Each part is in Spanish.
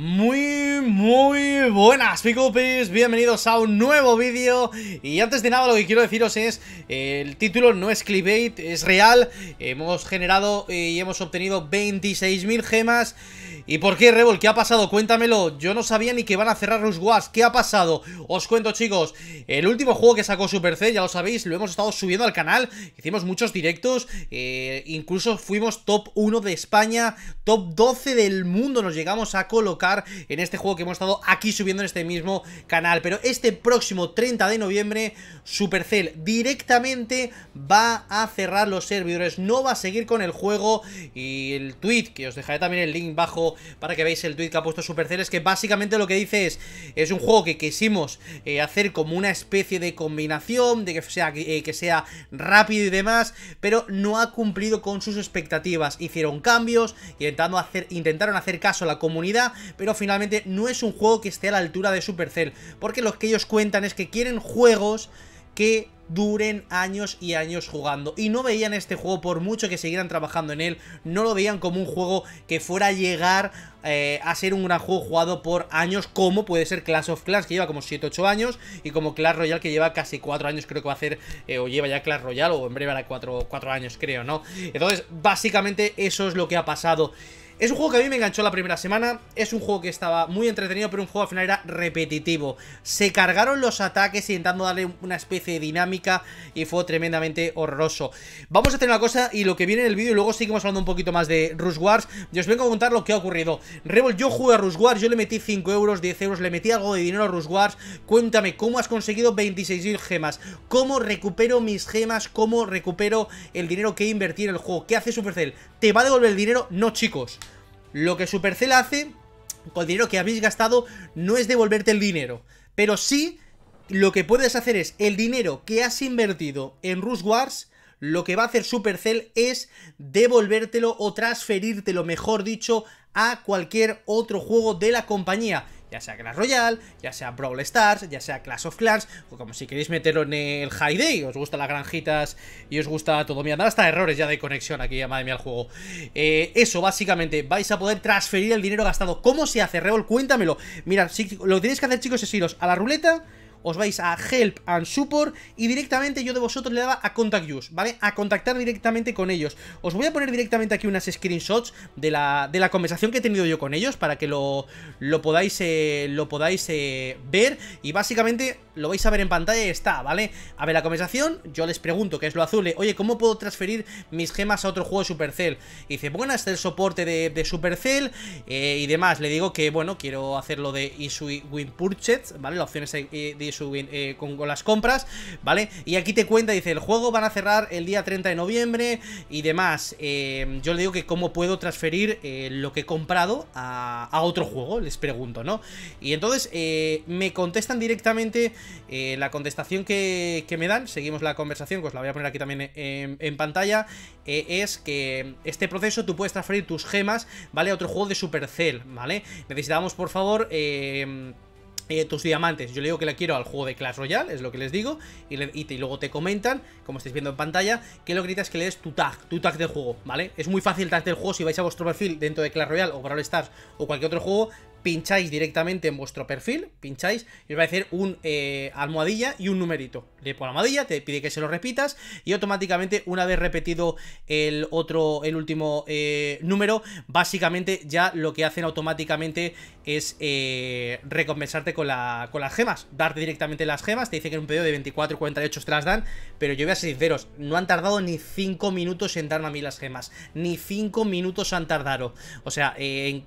Muy, muy buenas picopis. bienvenidos a un nuevo vídeo Y antes de nada lo que quiero deciros es, eh, el título no es clickbait, es real Hemos generado eh, y hemos obtenido 26.000 gemas ¿Y por qué, Revol? ¿Qué ha pasado? Cuéntamelo. Yo no sabía ni que van a cerrar los guas. ¿Qué ha pasado? Os cuento, chicos. El último juego que sacó Supercell, ya lo sabéis, lo hemos estado subiendo al canal. Hicimos muchos directos. Eh, incluso fuimos top 1 de España, top 12 del mundo. Nos llegamos a colocar en este juego que hemos estado aquí subiendo en este mismo canal. Pero este próximo 30 de noviembre, Supercell directamente va a cerrar los servidores. No va a seguir con el juego. Y el tweet, que os dejaré también el link bajo para que veáis el tweet que ha puesto Supercell, es que básicamente lo que dice es, es un juego que quisimos eh, hacer como una especie de combinación, de que sea, eh, que sea rápido y demás, pero no ha cumplido con sus expectativas. Hicieron cambios, intentando hacer, intentaron hacer caso a la comunidad, pero finalmente no es un juego que esté a la altura de Supercell, porque lo que ellos cuentan es que quieren juegos que duren años y años jugando. Y no veían este juego, por mucho que siguieran trabajando en él, no lo veían como un juego que fuera a llegar eh, a ser un gran juego jugado por años, como puede ser Clash of Clans, que lleva como 7-8 años, y como Clash Royale, que lleva casi 4 años, creo que va a hacer, eh, o lleva ya Clash Royale, o en breve hará 4, 4 años, creo, ¿no? Entonces, básicamente eso es lo que ha pasado. Es un juego que a mí me enganchó la primera semana, es un juego que estaba muy entretenido, pero un juego al final era repetitivo. Se cargaron los ataques intentando darle una especie de dinámica y fue tremendamente horroroso. Vamos a hacer una cosa y lo que viene en el vídeo y luego seguimos hablando un poquito más de Rush Wars. Y os vengo a contar lo que ha ocurrido. Rebel, yo jugué a Rush Wars, yo le metí 5 euros, 10 euros, le metí algo de dinero a Rush Wars. Cuéntame, ¿cómo has conseguido 26.000 gemas? ¿Cómo recupero mis gemas? ¿Cómo recupero el dinero que invertí en el juego? ¿Qué hace Supercell? ¿Te va a devolver el dinero? No, chicos. Lo que Supercell hace con el dinero que habéis gastado no es devolverte el dinero, pero sí lo que puedes hacer es el dinero que has invertido en Rush Wars, lo que va a hacer Supercell es devolvértelo o transferírtelo, mejor dicho, a cualquier otro juego de la compañía ya sea Clash Royale, ya sea Brawl Stars, ya sea Clash of Clans, o como si queréis meterlo en el High Day, os gustan las granjitas y os gusta todo. Mira, hasta errores ya de conexión aquí, madre mía, el juego. Eh, eso, básicamente, vais a poder transferir el dinero gastado. ¿Cómo se hace, Revol? Cuéntamelo. Mira, si lo tenéis que hacer, chicos, es iros a la ruleta os vais a Help and Support y directamente yo de vosotros le daba a Contact Use, ¿vale? A contactar directamente con ellos. Os voy a poner directamente aquí unas screenshots de la, de la conversación que he tenido yo con ellos para que lo, lo podáis, eh, lo podáis eh, ver y básicamente lo vais a ver en pantalla y está, ¿vale? A ver, la conversación, yo les pregunto, que es lo azul, oye, ¿cómo puedo transferir mis gemas a otro juego de Supercell? Y dice, bueno, es el soporte de, Supercell eh, y demás. Le digo que, bueno, quiero hacerlo de isui Win Purchase, ¿vale? La opción es de eh, con, las compras, ¿vale? Y aquí te cuenta, dice, el juego van a cerrar el día 30 de noviembre y demás. Em, yo le digo que cómo puedo transferir eh, lo que he comprado a, otro juego, les pregunto, ¿no? Y entonces eh, me contestan directamente la contestación que, me dan, seguimos la conversación, Pues la voy a poner aquí también en, pantalla, es que este proceso tú puedes transferir tus gemas, ¿vale? A otro juego de Supercell, ¿vale? Necesitamos, por favor, eh, eh, tus diamantes. Yo le digo que la quiero al juego de Clash Royale, es lo que les digo. Y, y, y, luego te comentan, como estáis viendo en pantalla, que lo que necesitas es que le des tu tag, tu tag del juego, ¿vale? Es muy fácil el tag del juego si vais a vuestro perfil dentro de Clash Royale o Brawl Stars o cualquier otro juego pincháis directamente en vuestro perfil, pincháis y os va a decir un eh, almohadilla y un numerito. Le pongo almohadilla, te pide que se lo repitas y automáticamente una vez repetido el otro, el último eh, número, básicamente ya lo que hacen automáticamente es eh, recompensarte con, la, con las gemas, darte directamente las gemas, te dice que en un periodo de 24 48 te las dan, pero yo voy a ser sinceros, no han tardado ni 5 minutos en darme a mí las gemas, ni 5 minutos han tardado. O sea,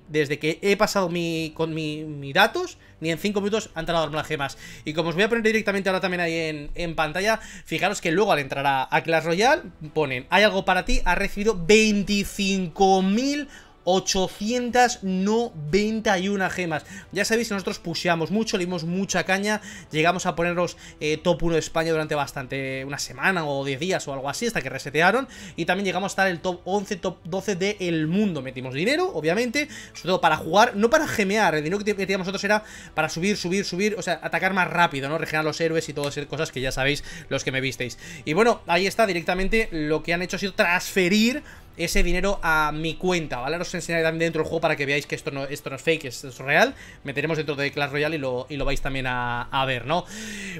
desde que he pasado mi con mi, datos, ni en 5 minutos han tardado las gemas. Y como os voy a poner directamente ahora también ahí en, pantalla, fijaros que luego al entrar a, a Clash Royale ponen, hay algo para ti, ha recibido 25.000 891 gemas. Ya sabéis que nosotros pusheamos mucho, le dimos mucha caña, llegamos a ponernos eh, top 1 de España durante bastante, una semana o 10 días o algo así, hasta que resetearon. Y también llegamos a estar el top 11, top 12 del mundo. Metimos dinero, obviamente, sobre todo para jugar, no para gemear, el dinero que teníamos nosotros era para subir, subir, subir, o sea, atacar más rápido, ¿no? Regenerar los héroes y todas esas cosas que ya sabéis los que me visteis. Y bueno, ahí está directamente lo que han hecho ha sido transferir ese dinero a mi cuenta, ¿vale? Os enseñaré también dentro del juego para que veáis que esto no, es fake, esto es real. Meteremos dentro de Clash Royale y lo, vais también a, ver, ¿no?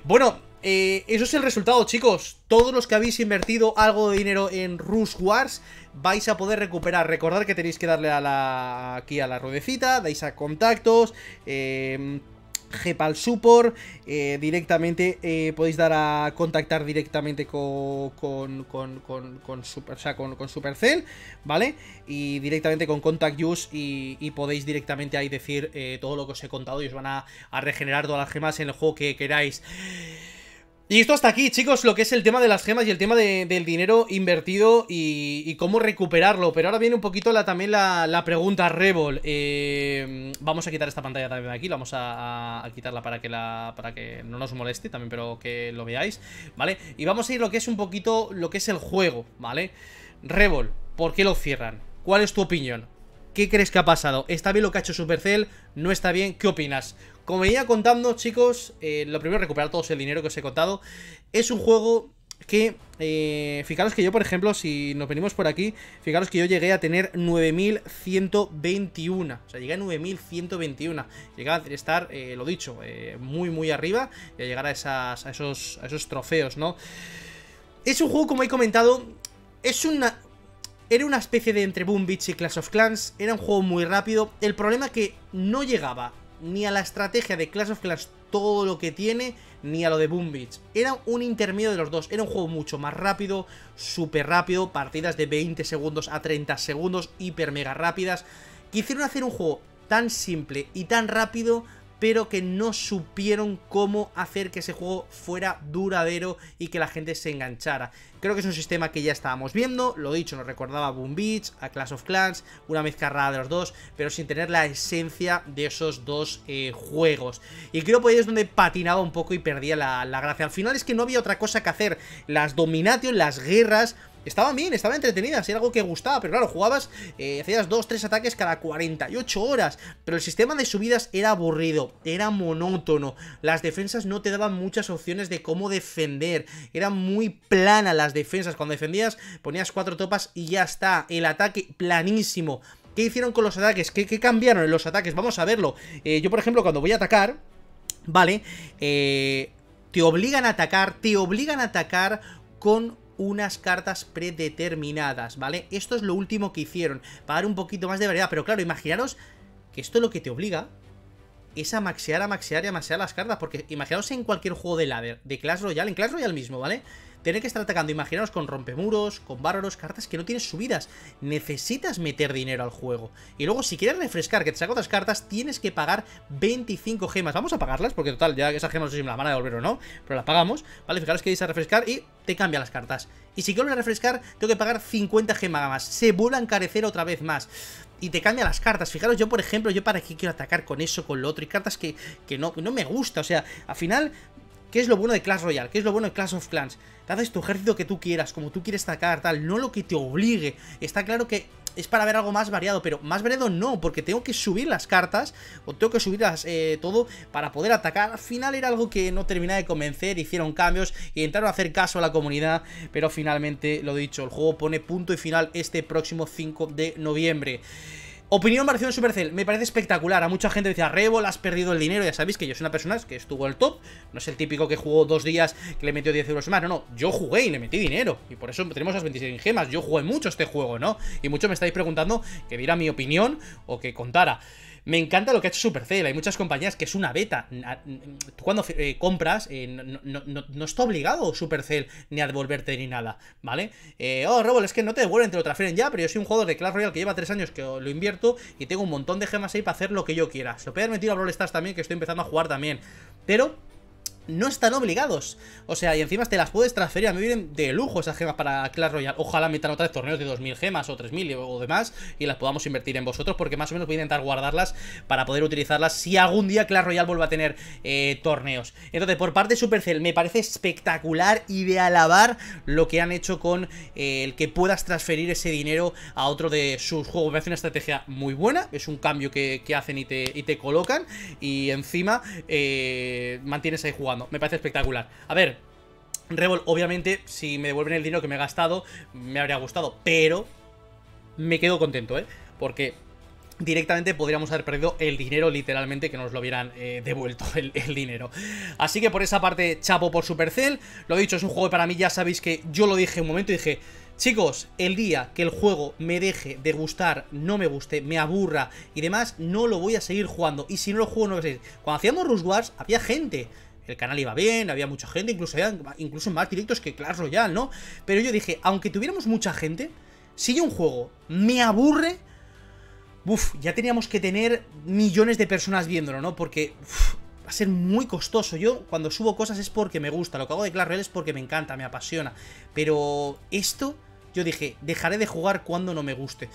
Bueno, eh, eso es el resultado, chicos. Todos los que habéis invertido algo de dinero en Rush Wars vais a poder recuperar. Recordad que tenéis que darle a la, aquí a la ruedecita, dais a contactos, eh Gepal Support. Eh, directamente eh, podéis dar a contactar directamente con, con, con, super, con, Supercell, ¿vale? Y directamente con Contact Use y, podéis directamente ahí decir eh, todo lo que os he contado y os van a, a regenerar todas las gemas en el juego que queráis. Y esto hasta aquí, chicos, lo que es el tema de las gemas y el tema de, del dinero invertido y, cómo recuperarlo. Pero ahora viene un poquito la, también la, pregunta Rebol. Eh, vamos a quitar esta pantalla también de aquí, vamos a, quitarla para que, la, para que no nos moleste también, pero que lo veáis, ¿vale? Y vamos a ir lo que es un poquito lo que es el juego, ¿vale? Rebol, ¿por qué lo cierran? ¿Cuál es tu opinión? ¿Qué crees que ha pasado? ¿Está bien lo que ha hecho Supercell? ¿No está bien? ¿Qué opinas? Como venía contando, chicos, eh, lo primero es recuperar todo el dinero que os he contado. Es un juego que, eh, fijaros que yo, por ejemplo, si nos venimos por aquí, fijaros que yo llegué a tener 9.121. O sea, llegué a 9.121. Llegué a estar, eh, lo dicho, muy, muy arriba y a llegar a, a, esos, a esos trofeos, ¿no? Es un juego, como he comentado, es una, era una especie de entre Boom Beach y Clash of Clans, era un juego muy rápido, el problema que no llegaba ni a la estrategia de Clash of Clans todo lo que tiene, ni a lo de Boom Beach. Era un intermedio de los dos, era un juego mucho más rápido, súper rápido, partidas de 20 segundos a 30 segundos, hiper mega rápidas. Quisieron hacer un juego tan simple y tan rápido pero que no supieron cómo hacer que ese juego fuera duradero y que la gente se enganchara. Creo que es un sistema que ya estábamos viendo, lo dicho, nos recordaba a Boom Beach, a Clash of Clans, una mezcla de los dos, pero sin tener la esencia de esos dos eh, juegos. Y creo que ahí es donde patinaba un poco y perdía la, gracia. Al final es que no había otra cosa que hacer, las dominatio, las guerras estaba bien, estaba entretenida, era algo que gustaba, pero claro, jugabas, eh, hacías 2-3 ataques cada 48 horas, pero el sistema de subidas era aburrido, era monótono, las defensas no te daban muchas opciones de cómo defender, eran muy planas las defensas, cuando defendías ponías cuatro topas y ya está, el ataque planísimo. ¿Qué hicieron con los ataques? ¿Qué, cambiaron en los ataques? Vamos a verlo. Eh, yo, por ejemplo, cuando voy a atacar, ¿vale? Eh, te obligan a atacar, te obligan a atacar con unas cartas predeterminadas, ¿vale? Esto es lo último que hicieron, para dar un poquito más de variedad, pero claro, imaginaros que esto lo que te obliga es a maxear, a maxear y a maxear las cartas, porque imaginaos en cualquier juego de ladder, de Clash Royale, en Clash Royale mismo, ¿vale? vale tener que estar atacando, imaginaos, con rompemuros, con bárbaros, cartas que no tienes subidas. Necesitas meter dinero al juego. Y luego, si quieres refrescar, que te saca otras cartas, tienes que pagar 25 gemas. Vamos a pagarlas, porque total, ya esas gemas no sé si me las van a devolver o no, pero las pagamos, ¿vale? Fijaros que dice a refrescar y te cambia las cartas. Y si quiero refrescar, tengo que pagar 50 gemas más. Se vuelve a encarecer otra vez más. Y te cambia las cartas. Fijaros, yo, por ejemplo, yo para qué quiero atacar con eso, con lo otro. Y cartas que, que no, no me gusta. O sea, al final ¿Qué es lo bueno de Clash Royale? ¿Qué es lo bueno de Clash of Clans? Te haces tu ejército que tú quieras, como tú quieres atacar, tal, no lo que te obligue. Está claro que es para ver algo más variado, pero más variado no, porque tengo que subir las cartas o tengo que subirlas eh, todo para poder atacar. Al final era algo que no terminaba de convencer, hicieron cambios y entraron a hacer caso a la comunidad, pero finalmente, lo dicho, el juego pone punto y final este próximo 5 de noviembre. Opinión de Supercell, me parece espectacular. A mucha gente decía, Rebol, has perdido el dinero. Ya sabéis que yo soy una persona que estuvo en el top. No es el típico que jugó dos días que le metió 10 euros más. No, no, yo jugué y le metí dinero. Y por eso tenemos las 26 gemas. Yo jugué mucho este juego, ¿no? Y muchos me estáis preguntando que diera mi opinión o que contara. Me encanta lo que ha hecho Supercell. Hay muchas compañías que es una beta. Mm, tú cuando eh, compras, eh, no, está obligado Supercell ni a devolverte ni nada, ¿vale? Eh, oh, Robol, es que no te devuelven, te lo transfieren ya, pero yo soy un jugador de Clash Royale que lleva tres años que lo invierto y tengo un montón de gemas ahí para hacer lo que yo quiera. Se lo puede admitir a Brawl Stars también, que estoy empezando a jugar también. Pero no están obligados. O sea, y encima te las puedes transferir. A mí vienen de lujo esas gemas para Clash Royale. Ojalá metan otra torneos de 2.000 gemas o 3.000 o demás y las podamos invertir en vosotros porque más o menos voy a intentar guardarlas para poder utilizarlas si algún día Clash Royale vuelva a tener eh, torneos. Entonces, por parte de Supercell, me parece espectacular y de alabar lo que han hecho con eh, el que puedas transferir ese dinero a otro de sus juegos. Me hace una estrategia muy buena. Es un cambio que, hacen y te, colocan. Y encima eh, mantienes ahí jugando me parece espectacular. A ver, Revol, obviamente, si me devuelven el dinero que me he gastado, me habría gustado. Pero me quedo contento, ¿eh? Porque directamente podríamos haber perdido el dinero, literalmente, que nos lo hubieran eh, devuelto el, dinero. Así que por esa parte, chapo por Supercell. Lo he dicho, es un juego que para mí ya sabéis que yo lo dije un momento y dije... Chicos, el día que el juego me deje de gustar, no me guste, me aburra y demás, no lo voy a seguir jugando. Y si no lo juego, no lo voy Cuando hacíamos Rush Wars, había gente el canal iba bien, había mucha gente, incluso, incluso más directos que Clash Royale, ¿no? Pero yo dije, aunque tuviéramos mucha gente, si yo un juego me aburre, uff, ya teníamos que tener millones de personas viéndolo, ¿no? Porque va a ser muy costoso. Yo cuando subo cosas es porque me gusta, lo que hago de Clash Royale es porque me encanta, me apasiona. Pero esto, yo dije, dejaré de jugar cuando no me guste.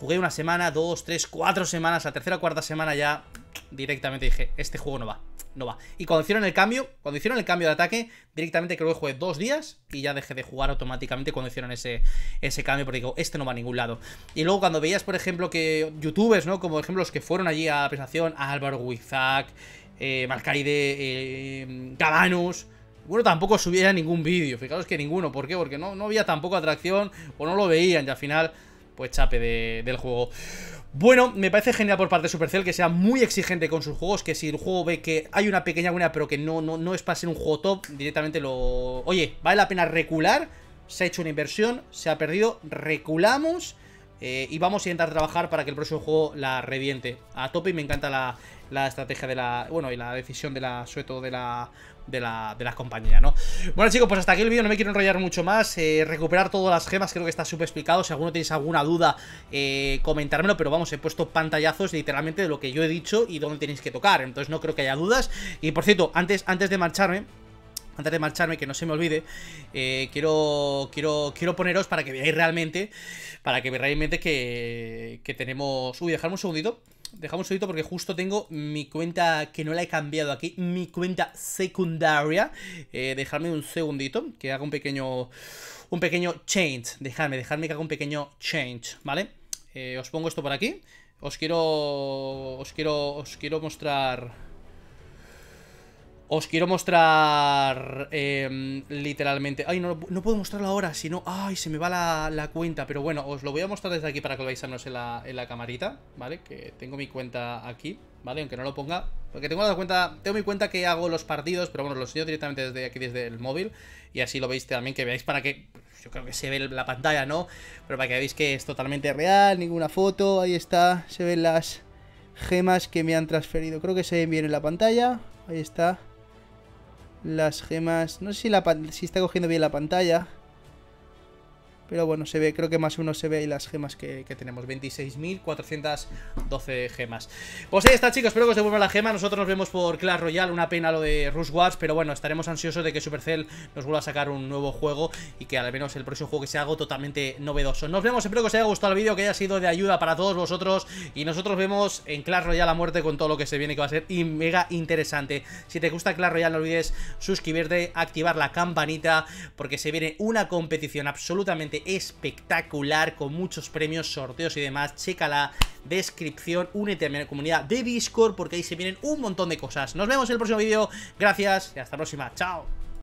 Jugué una semana, dos, tres, cuatro semanas. La tercera o cuarta semana ya directamente dije, este juego no va, no va. Y cuando hicieron el cambio, cuando hicieron el cambio de ataque, directamente creo que jugué dos días y ya dejé de jugar automáticamente cuando hicieron ese, ese cambio, porque digo, este no va a ningún lado. Y luego cuando veías, por ejemplo, que youtubers, ¿no? Como por ejemplo los que fueron allí a la presentación, Álvaro Wizak, eh, Marcaride, eh, Cabanus... Bueno, tampoco subía ningún vídeo, fijaros que ninguno, ¿por qué? Porque no, no había tampoco atracción o no lo veían y al final pues chape del juego. Bueno, me parece genial por parte de Supercell que sea muy exigente con sus juegos, que si el juego ve que hay una pequeña buena pero que no, no, no es para ser un juego top, directamente lo... Oye, vale la pena recular, se ha hecho una inversión, se ha perdido, reculamos eh, y vamos a intentar trabajar para que el próximo juego la reviente a tope. Y me encanta la, estrategia de la. Bueno, y la decisión de la. sueto de la. De la, de la compañía, ¿no? Bueno chicos, pues hasta aquí el vídeo, no me quiero enrollar mucho más eh, Recuperar todas las gemas, creo que está súper explicado Si alguno tenéis alguna duda, eh, comentármelo Pero vamos, he puesto pantallazos literalmente de lo que yo he dicho y dónde tenéis que tocar Entonces no creo que haya dudas Y por cierto, antes, antes de marcharme antes de marcharme, que no se me olvide, eh, quiero, quiero, quiero poneros para que veáis realmente, para que veáis realmente que, que tenemos... Uy, dejadme un segundito, dejadme un segundito porque justo tengo mi cuenta, que no la he cambiado aquí, mi cuenta secundaria. Eh, dejadme un segundito, que haga un pequeño, un pequeño change, dejadme, dejadme que haga un pequeño change, ¿vale? Eh, os pongo esto por aquí, os quiero, os quiero, os quiero mostrar... Os quiero mostrar em, literalmente... Ay, no, puedo mostrarlo ahora, si no... Ay, se me va la, cuenta. Pero bueno, os lo voy a mostrar desde aquí para que lo veáis en la, en la camarita, ¿vale? Que tengo mi cuenta aquí, ¿vale? Aunque no lo ponga. Porque tengo la cuenta... Tengo mi cuenta que hago los partidos, pero bueno, los enseño directamente desde aquí, desde el móvil. Y así lo veis también, que veáis para que... Yo creo que se ve la pantalla, ¿no? Pero para que veáis que es totalmente real, ninguna foto. Ahí está, se ven las gemas que me han transferido. Creo que se ven bien en la pantalla. Ahí está las gemas... No sé si, si está cogiendo bien la pantalla. Pero bueno, se ve, creo que más uno se ve y las gemas que, tenemos. 26.412 gemas. Pues ahí está, chicos. Espero que os devuelva la gema. Nosotros nos vemos por Clash Royale. Una pena lo de Rush Wars. Pero bueno, estaremos ansiosos de que Supercell nos vuelva a sacar un nuevo juego. Y que al menos el próximo juego que se haga totalmente novedoso. Nos vemos. Espero que os haya gustado el vídeo. Que haya sido de ayuda para todos vosotros. Y nosotros vemos en Clash Royale a muerte con todo lo que se viene. Que va a ser mega interesante. Si te gusta Clash Royale, no olvides suscribirte, activar la campanita. Porque se viene una competición absolutamente espectacular con muchos premios, sorteos y demás. Checa la descripción, únete a mi comunidad de Discord porque ahí se vienen un montón de cosas. Nos vemos en el próximo vídeo, gracias y hasta la próxima, chao.